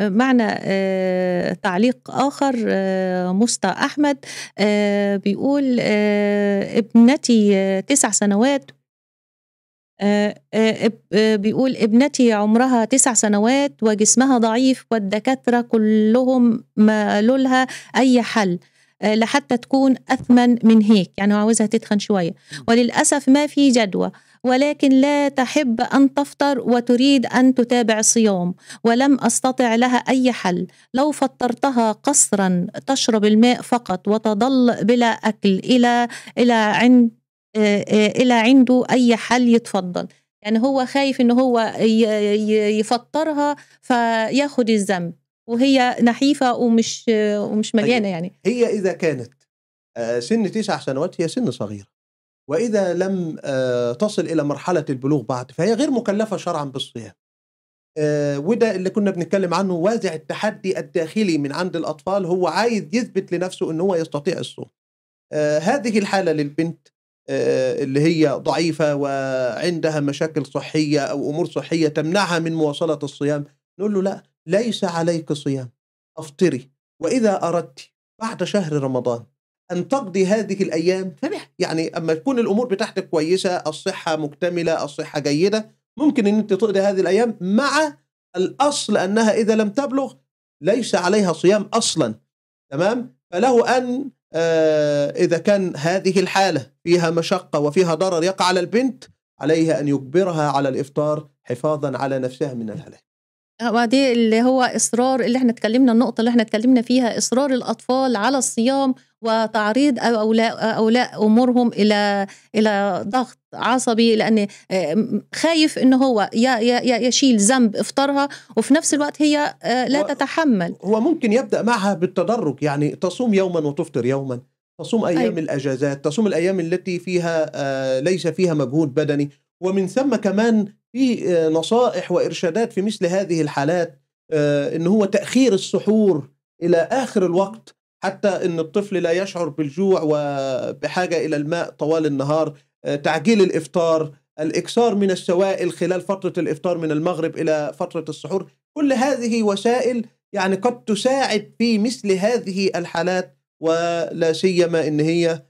معنا آه، تعليق آخر آه، مستا أحمد آه، بيقول ابنتي تسع سنوات بيقول ابنتي عمرها تسع سنوات وجسمها ضعيف والدكاترة كلهم ما لولها أي حل آه، لحتى تكون أثمن من هيك يعني عاوزها تتخن شوية وللأسف ما في جدوى ولكن لا تحب أن تفطر وتريد أن تتابع صيام ولم أستطع لها أي حل لو فطرتها قصرا تشرب الماء فقط وتضل بلا أكل إلى إلى عند آه، آه، إلى عنده أي حل يتفضل يعني هو خايف أنه هو يفطرها فياخد الذنب وهي نحيفه ومش ومش طيب، مليانه يعني هي اذا كانت آه، سن تسع سنوات هي سن صغيره واذا لم آه، تصل الى مرحله البلوغ بعد فهي غير مكلفه شرعا بالصيام آه، وده اللي كنا بنتكلم عنه وازع التحدي الداخلي من عند الاطفال هو عايز يثبت لنفسه ان هو يستطيع الصوم هذه الحاله للبنت اللي هي ضعيفه وعندها مشاكل صحيه او امور صحيه تمنعها من مواصله الصيام نقول له لا ليس عليك صيام أفطري وإذا أردت بعد شهر رمضان أن تقضي هذه الأيام فبح يعني أما تكون الأمور بتاعتك كويسة الصحة مكتملة الصحة جيدة ممكن أن أنت تقضي هذه الأيام مع الأصل أنها إذا لم تبلغ ليس عليها صيام أصلا تمام فله أن آه، إذا كان هذه الحالة فيها مشقة وفيها ضرر يقع على البنت عليها أن يجبرها على الإفطار حفاظا على نفسها من الهلاك آه، وبعدين اللي هو اصرار اللي احنا اتكلمنا النقطه اللي احنا اتكلمنا فيها اصرار الاطفال على الصيام وتعريض أولاء, أولاء أمورهم إلى إلى ضغط عصبي لأن آه، خايف إن هو يشيل ذنب إفطارها وفي نفس الوقت هي آه، لا تتحمل هو ممكن يبدأ معها بالتدرج يعني تصوم يوما وتفطر يوما تصوم أيام أي. أيوة. الأجازات تصوم الأيام التي فيها ليس فيها مجهود بدني ومن ثم كمان في آه، نصائح وارشادات في مثل هذه الحالات آه، ان هو تاخير السحور الى اخر الوقت حتى ان الطفل لا يشعر بالجوع وبحاجه الى الماء طوال النهار آه، تعجيل الافطار الاكثار من السوائل خلال فتره الافطار من المغرب الى فتره السحور كل هذه وسائل يعني قد تساعد في مثل هذه الحالات ولا سيما ان هي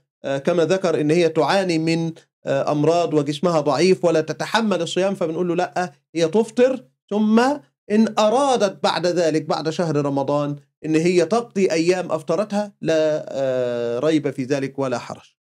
كما ذكر ان هي تعاني من آه، امراض وجسمها ضعيف ولا تتحمل الصيام فبنقول له لا هي تفطر ثم ان ارادت بعد ذلك بعد شهر رمضان ان هي تقضي ايام افطرتها لا آه، ريب في ذلك ولا حرج